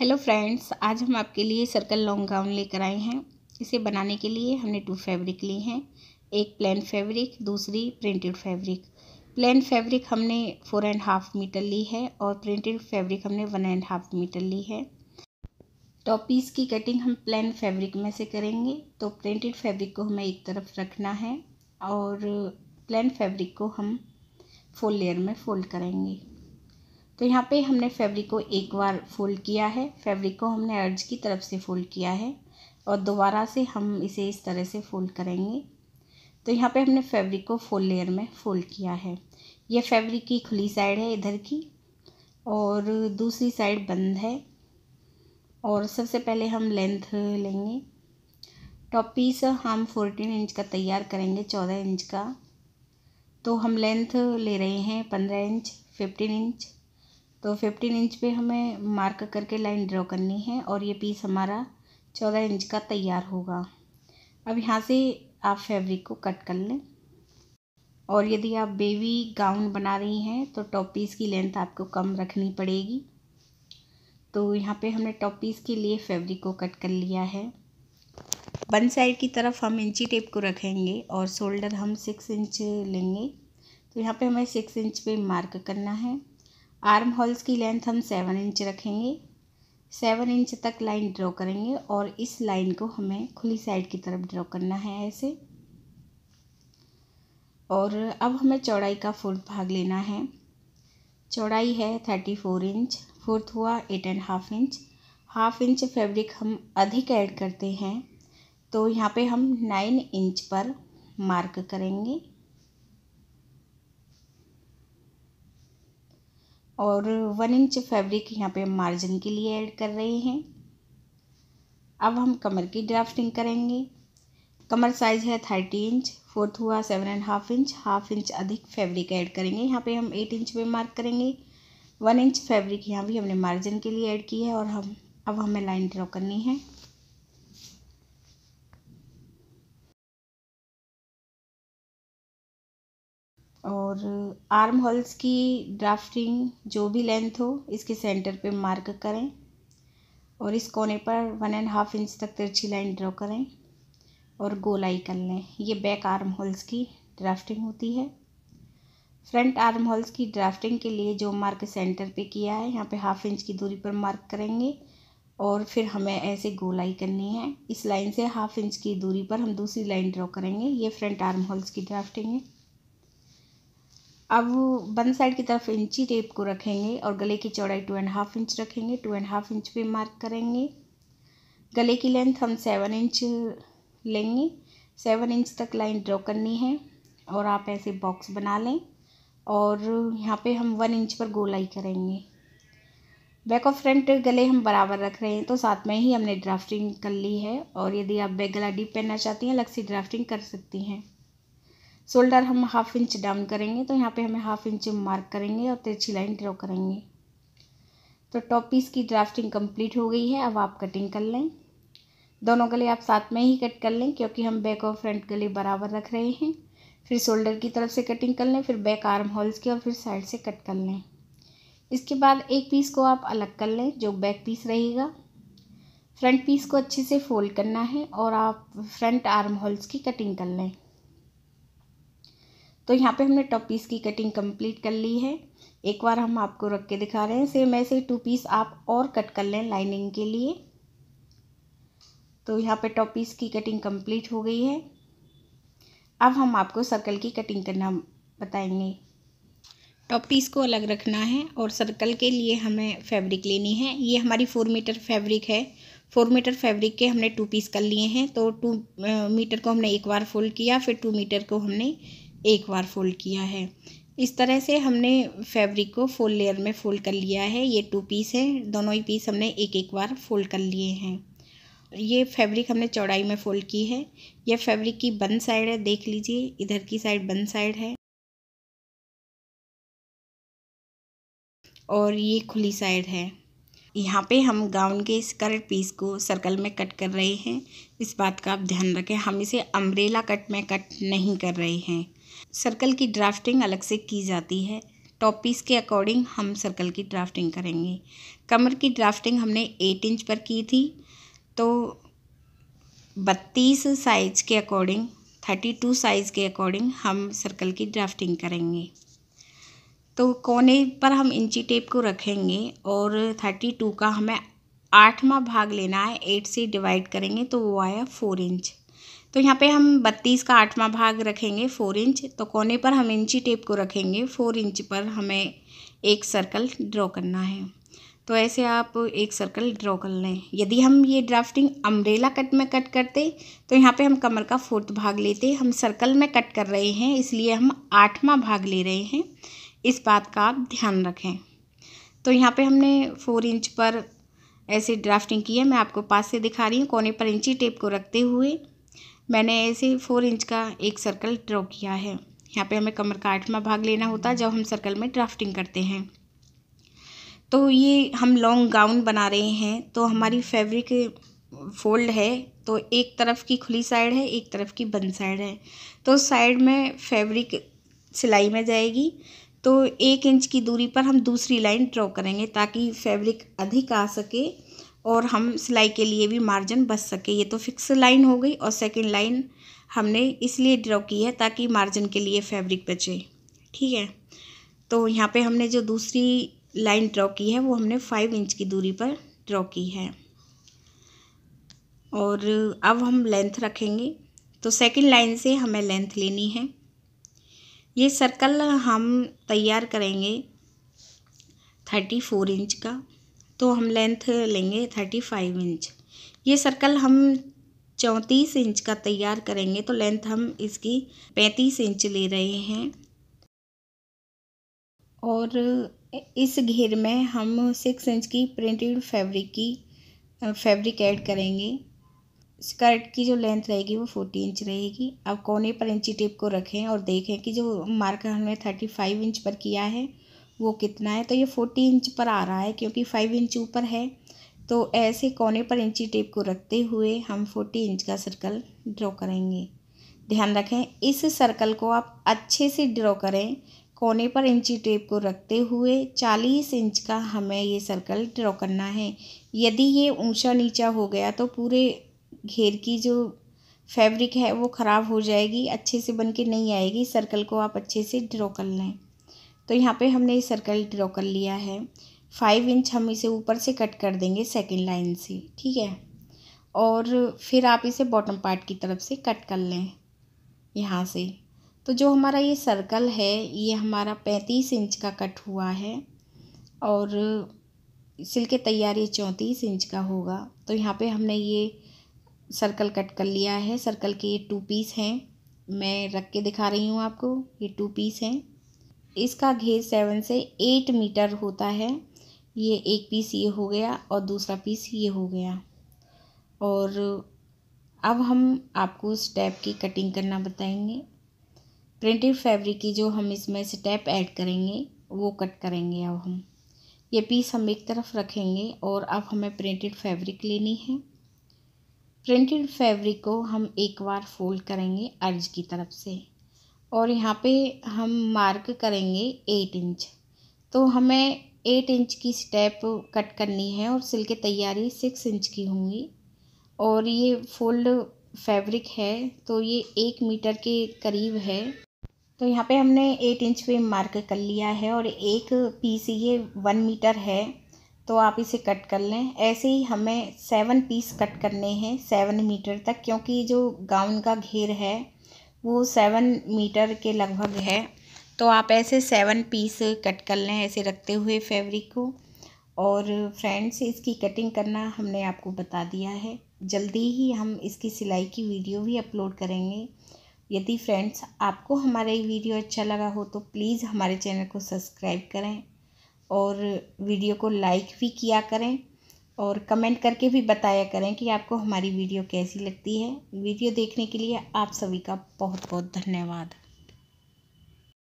hello friends आज हम आपके लिए सर्कल लॉन्ग गाउन लेकर आए हैं इसे बनाने के लिए हमने टू फैब्रिक लिए हैं एक प्लेन फैब्रिक दूसरी प्रिंटेड फैब्रिक प्लेन फैब्रिक हमने फोर एंड हाफ मीटर ली है और प्रिंटेड फैब्रिक हमने वन एंड हाफ मीटर ली है टॉप पीस की कटिंग हम प्लेन फैब्रिक में से करेंगे तो प्रिंटेड फैब्रिक को हमें एक तरफ रखना है और प्लेन फैब्रिक को हम फोल लेयर में फोल्ड करेंगे तो यहाँ पे हमने फैब्रिक को एक बार फोल्ड किया है फैब्रिक को हमने अर्ज की तरफ से फोल्ड किया है और दोबारा से हम इसे इस तरह से फोल्ड करेंगे तो यहाँ पे हमने फैब्रिक को फोल लेयर में फोल्ड किया है ये फैब्रिक की खुली साइड है इधर की और दूसरी साइड बंद है और सबसे पहले हम लेंथ लेंगे टॉप पीस हम फोर्टीन इंच का तैयार करेंगे चौदह इंच का तो हम लेंथ ले रहे हैं पंद्रह इंच फिफ्टीन इंच तो फिफ्टीन इंच पे हमें मार्क करके लाइन ड्रॉ करनी है और ये पीस हमारा चौदह इंच का तैयार होगा अब यहाँ से आप फैब्रिक को कट कर लें और यदि आप बेबी गाउन बना रही हैं तो टॉप पीस की लेंथ आपको कम रखनी पड़ेगी तो यहाँ पे हमने टॉप पीस के लिए फैब्रिक को कट कर लिया है वन साइड की तरफ हम इंची टेप को रखेंगे और शोल्डर हम सिक्स इंच लेंगे तो यहाँ पे हमें सिक्स इंच पे मार्क करना है आर्म होल्स की लेंथ हम सेवन इंच रखेंगे सेवन इंच तक लाइन ड्रॉ करेंगे और इस लाइन को हमें खुली साइड की तरफ ड्रॉ करना है ऐसे और अब हमें चौड़ाई का फोर्थ भाग लेना है चौड़ाई है थर्टी फोर इंच फोर्थ हुआ eight and half inch half inch fabric हम अधिक ऐड करते हैं तो यहाँ पे हम नाइन इंच पर मार्क करेंगे और वन इंच फैब्रिक यहाँ पे मार्जिन के लिए ऐड कर रहे हैं अब हम कमर की ड्राफ्टिंग करेंगे कमर साइज़ है थर्टी इंच फोर्थ हुआ seven and half inch half inch अधिक फैब्रिक ऐड करेंगे यहाँ पे हम एट इंच पे मार्क करेंगे वन इंच फैब्रिक यहाँ भी हमने मार्जिन के लिए ऐड की है और हम अब हमें लाइन ड्रॉ करनी है और आर्म होल्स की ड्राफ्टिंग जो भी लेंथ हो इसके सेंटर पे मार्क करें और इस कोने पर वन एंड हाफ इंच तक तिरछी लाइन ड्रॉ करें और गोलाई कर लें ये बैक आर्म होल्स की ड्राफ्टिंग होती है फ्रंट आर्म होल्स की ड्राफ्टिंग के लिए जो मार्क सेंटर पे किया है यहाँ पे हाफ इंच की दूरी पर मार्क करेंगे और फिर हमें ऐसे गोलाई करनी है इस लाइन से हाफ इंच की दूरी पर हम दूसरी लाइन ड्रॉ करेंगे ये फ्रंट आर्म होल्स की ड्राफ्टिंग है अब बन साइड की तरफ इंची टेप को रखेंगे और गले की चौड़ाई टू एंड हाफ इंच रखेंगे टू एंड हाफ इंच पे मार्क करेंगे गले की लेंथ हम सेवन इंच लेंगे सेवन इंच तक लाइन ड्रॉ करनी है और आप ऐसे बॉक्स बना लें और यहाँ पे हम वन इंच पर गोलाई करेंगे बैक और फ्रंट गले हम बराबर रख रहे हैं तो साथ में ही हमने ड्राफ्टिंग कर ली है और यदि आप बैक गला डीप पहनना चाहती हैं अलग से ड्राफ्टिंग कर सकती हैं शोल्डर हम हाफ इंच डाउन करेंगे तो यहाँ पे हमें हाफ इंच मार्क करेंगे और तिरछी लाइन ड्रॉ करेंगे तो टॉप पीस की ड्राफ्टिंग कंप्लीट हो गई है अब आप कटिंग कर लें दोनों गले आप साथ में ही कट कर लें क्योंकि हम बैक और फ्रंट गले बराबर रख रहे हैं फिर शोल्डर की तरफ से कटिंग कर लें फिर बैक आर्म होल्स की और फिर साइड से कट कर लें इसके बाद एक पीस को आप अलग कर लें जो बैक पीस रहेगा फ्रंट पीस को अच्छे से फोल्ड करना है और आप फ्रंट आर्म होल्स की कटिंग कर लें तो यहाँ पे हमने टॉप पीस की कटिंग कंप्लीट कर ली है एक बार हम आपको रख के दिखा रहे हैं सेम ऐसे टू पीस आप और कट कर लें लाइनिंग के लिए तो यहाँ पे टॉप पीस की कटिंग कंप्लीट हो गई है अब हम आपको सर्कल की कटिंग करना बताएंगे टॉप पीस को अलग रखना है और सर्कल के लिए हमें फैब्रिक लेनी है ये हमारी फोर मीटर फैब्रिक है फोर मीटर फैब्रिक के हमने टू पीस कर लिए हैं तो टू मीटर को हमने एक बार फोल्ड किया फिर टू मीटर को हमने एक बार फोल्ड किया है इस तरह से हमने फैब्रिक को फुल लेयर में फोल्ड कर लिया है ये टू पीस है दोनों ही पीस हमने एक एक बार फोल्ड कर लिए हैं ये फैब्रिक हमने चौड़ाई में फोल्ड की है यह फैब्रिक की बंद साइड है देख लीजिए इधर की साइड बंद साइड है और ये खुली साइड है यहाँ पे हम गाउन के स्कर्ट पीस को सर्कल में कट कर रहे हैं इस बात का आप ध्यान रखें हम इसे अम्ब्रेला कट में कट नहीं कर रहे हैं सर्कल की ड्राफ्टिंग अलग से की जाती है टॉप पीस के अकॉर्डिंग हम सर्कल की ड्राफ्टिंग करेंगे कमर की ड्राफ्टिंग हमने एट इंच पर की थी तो बत्तीस साइज के अकॉर्डिंग थर्टी टू साइज़ के अकॉर्डिंग हम सर्कल की ड्राफ्टिंग करेंगे तो कोने पर हम इंची टेप को रखेंगे और थर्टी टू का हमें आठवां भाग लेना है एट से डिवाइड करेंगे तो वो आया फोर इंच तो यहाँ पे हम बत्तीस का आठवां भाग रखेंगे फोर इंच तो कोने पर हम इंची टेप को रखेंगे फोर इंच पर हमें एक सर्कल ड्रॉ करना है तो ऐसे आप एक सर्कल ड्रॉ कर लें यदि हम ये ड्राफ्टिंग अम्ब्रेला कट में कट करते तो यहाँ पे हम कमर का फोर्थ भाग लेते हम सर्कल में कट कर रहे हैं इसलिए हम आठवां भाग ले रहे हैं इस बात का आप ध्यान रखें तो यहाँ पे हमने फोर इंच पर ऐसे ड्राफ्टिंग की है मैं आपको पास से दिखा रही हूँ कोने पर इंची टेप को रखते हुए मैंने ऐसे फोर इंच का एक सर्कल ड्रॉ किया है यहाँ पे हमें कमर का आठवां भाग लेना होता है जब हम सर्कल में ड्राफ्टिंग करते हैं तो ये हम लॉन्ग गाउन बना रहे हैं तो हमारी फैब्रिक फोल्ड है तो एक तरफ की खुली साइड है एक तरफ की बंद साइड है तो साइड में फैब्रिक सिलाई में जाएगी तो एक इंच की दूरी पर हम दूसरी लाइन ड्रॉ करेंगे ताकि फैब्रिक अधिक आ सके और हम सिलाई के लिए भी मार्जिन बच सके ये तो फिक्स लाइन हो गई और सेकंड लाइन हमने इसलिए ड्रॉ की है ताकि मार्जिन के लिए फैब्रिक बचे ठीक है तो यहाँ पे हमने जो दूसरी लाइन ड्रॉ की है वो हमने फाइव इंच की दूरी पर ड्रॉ की है और अब हम लेंथ रखेंगे तो सेकंड लाइन से हमें लेंथ लेनी है ये सर्कल हम तैयार करेंगे थर्टी फोर इंच का तो हम लेंथ लेंगे थर्टी फाइव इंच ये सर्कल हम चौंतीस इंच का तैयार करेंगे तो लेंथ हम इसकी पैंतीस इंच ले रहे हैं और इस घेर में हम सिक्स इंच की प्रिंटेड फैब्रिक की फैब्रिक ऐड करेंगे स्कर्ट की जो लेंथ रहेगी वो फोर्टी इंच रहेगी अब कोने पर इंची टेप को रखें और देखें कि जो मार्क हमने थर्टी फाइव इंच पर किया है वो कितना है तो ये फोर्टी इंच पर आ रहा है क्योंकि फाइव इंच ऊपर है तो ऐसे कोने पर इंची टेप को रखते हुए हम फोर्टी इंच का सर्कल ड्रॉ करेंगे ध्यान रखें इस सर्कल को आप अच्छे से ड्रॉ करें कोने पर इंची टेप को रखते हुए चालीस इंच का हमें ये सर्कल ड्रॉ करना है यदि ये ऊंचा नीचा हो गया तो पूरे घेर की जो फैब्रिक है वो ख़राब हो जाएगी अच्छे से बन के नहीं आएगी सर्कल को आप अच्छे से ड्रॉ कर लें तो यहाँ पे हमने ये सर्कल ड्रॉ कर लिया है फाइव इंच हम इसे ऊपर से कट कर देंगे सेकेंड लाइन से ठीक है और फिर आप इसे बॉटम पार्ट की तरफ से कट कर लें यहाँ से तो जो हमारा ये सर्कल है ये हमारा पैंतीस इंच का कट हुआ है और सिल के तैयार ये चौंतीस इंच का होगा तो यहाँ पे हमने ये सर्कल कट कर लिया है सर्कल के ये टू पीस हैं मैं रख के दिखा रही हूँ आपको ये टू पीस हैं इसका घेर सेवन से एट मीटर होता है ये एक पीस ये हो गया और दूसरा पीस ये हो गया और अब हम आपको स्टेप की कटिंग करना बताएंगे प्रिंटेड फैब्रिक की जो हम इसमें स्टेप ऐड करेंगे वो कट करेंगे अब हम ये पीस हम एक तरफ रखेंगे और अब हमें प्रिंटेड फैब्रिक लेनी है प्रिंटेड फैब्रिक को हम एक बार फोल्ड करेंगे अर्ज की तरफ से और यहाँ पे हम मार्क करेंगे एट इंच तो हमें एट इंच की स्टेप कट करनी है और सिल के तैयारी सिक्स इंच की होंगी और ये फोल्ड फैब्रिक है तो ये एक मीटर के करीब है तो यहाँ पे हमने एट इंच पे मार्क कर लिया है और एक पीस ये वन मीटर है तो आप इसे कट कर लें ऐसे ही हमें सेवन पीस कट करने हैं सेवन मीटर तक क्योंकि जो गाउन का घेर है वो सेवन मीटर के लगभग है तो आप ऐसे सेवन पीस कट कर लें ऐसे रखते हुए फैब्रिक को और फ्रेंड्स इसकी कटिंग करना हमने आपको बता दिया है जल्दी ही हम इसकी सिलाई की वीडियो भी अपलोड करेंगे यदि फ्रेंड्स आपको हमारा ये वीडियो अच्छा लगा हो तो प्लीज़ हमारे चैनल को सब्सक्राइब करें और वीडियो को लाइक भी किया करें और कमेंट करके भी बताया करें कि आपको हमारी वीडियो कैसी लगती है वीडियो देखने के लिए आप सभी का बहुत बहुत धन्यवाद